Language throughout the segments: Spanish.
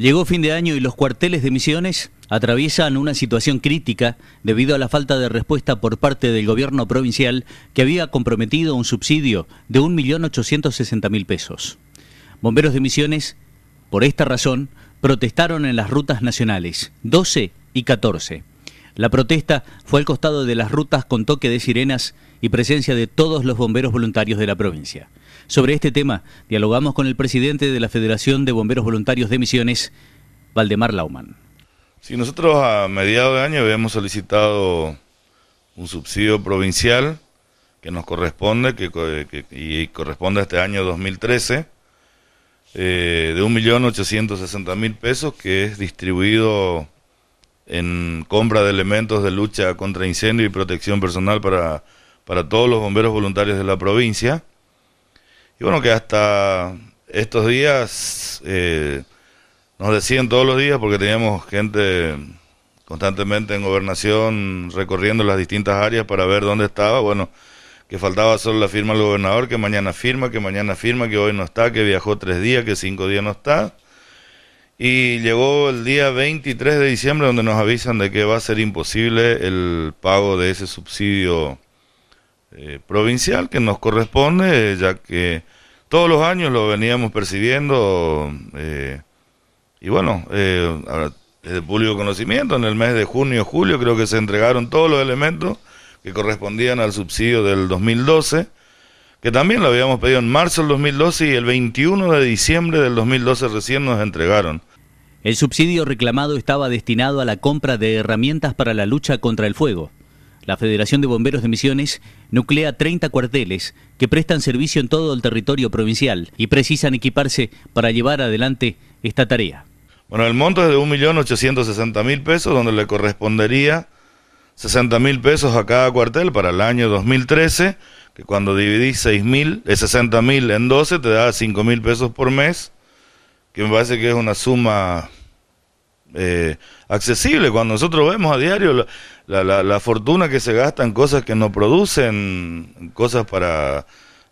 Llegó fin de año y los cuarteles de misiones atraviesan una situación crítica debido a la falta de respuesta por parte del gobierno provincial que había comprometido un subsidio de 1.860.000 pesos. Bomberos de misiones, por esta razón, protestaron en las rutas nacionales 12 y 14. La protesta fue al costado de las rutas con toque de sirenas y presencia de todos los bomberos voluntarios de la provincia. Sobre este tema dialogamos con el presidente de la Federación de Bomberos Voluntarios de Misiones, Valdemar Lauman. sí, nosotros a mediados de año habíamos solicitado un subsidio provincial que nos corresponde que, eh, y corresponde a este año 2013 eh, de 1.860.000 pesos que es distribuido en compra de elementos de lucha contra incendio y protección personal para, todos los bomberos voluntarios de la provincia. Y bueno, que hasta estos días eh, nos decían todos los días, porque teníamos gente constantemente en gobernación recorriendo las distintas áreas para ver dónde estaba, bueno, que faltaba solo la firma del gobernador, que mañana firma, que mañana firma, que hoy no está, que viajó tres días, que cinco días no está. Y llegó el día 23 de diciembre donde nos avisan de que va a ser imposible el pago de ese subsidio eh, provincial que nos corresponde, ya que todos los años lo veníamos percibiendo. Eh, y bueno, eh, de público conocimiento, en el mes de junio, julio, creo que se entregaron todos los elementos que correspondían al subsidio del 2012, que también lo habíamos pedido en marzo del 2012 y el 21 de diciembre del 2012 recién nos entregaron. El subsidio reclamado estaba destinado a la compra de herramientas para la lucha contra el fuego. La Federación de Bomberos de Misiones nuclea 30 cuarteles que prestan servicio en todo el territorio provincial y precisan equiparse para llevar adelante esta tarea. Bueno, el monto es de 1.860.000 pesos, donde le correspondería 60.000 pesos a cada cuartel para el año 2013, que cuando dividís 6.000, eh, 60.000 en 12 te da 5.000 pesos por mes, que me parece que es una suma eh, accesible. Cuando nosotros vemos a diario la, la, la, fortuna que se gasta en cosas que no producen, cosas para,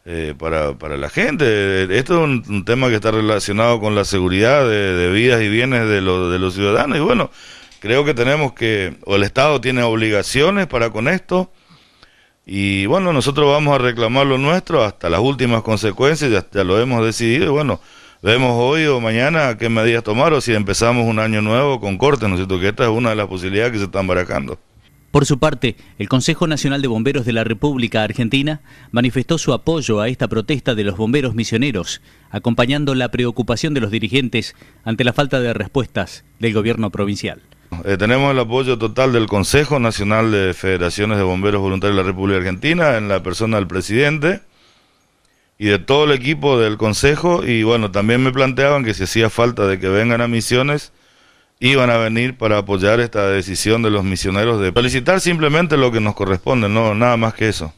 eh, para, para, la gente. Esto es un, tema que está relacionado con la seguridad de, vidas y bienes de, de los ciudadanos. Y bueno, creo que tenemos que, o el Estado tiene obligaciones para con esto. Y bueno, nosotros vamos a reclamar lo nuestro hasta las últimas consecuencias, ya lo hemos decidido. Y bueno, vemos hoy o mañana qué medidas tomar o si empezamos un año nuevo con corte, ¿no es cierto? Que esta es una de las posibilidades que se están barajando. Por su parte, el Consejo Nacional de Bomberos de la República Argentina manifestó su apoyo a esta protesta de los bomberos misioneros, acompañando la preocupación de los dirigentes ante la falta de respuestas del gobierno provincial. Eh, tenemos el apoyo total del Consejo Nacional de Federaciones de Bomberos Voluntarios de la República Argentina, en la persona del presidente, y de todo el equipo del consejo y bueno, también me planteaban que si hacía falta de que vengan a misiones, iban a venir para apoyar esta decisión de los misioneros de solicitar simplemente lo que nos corresponde, no nada más que eso.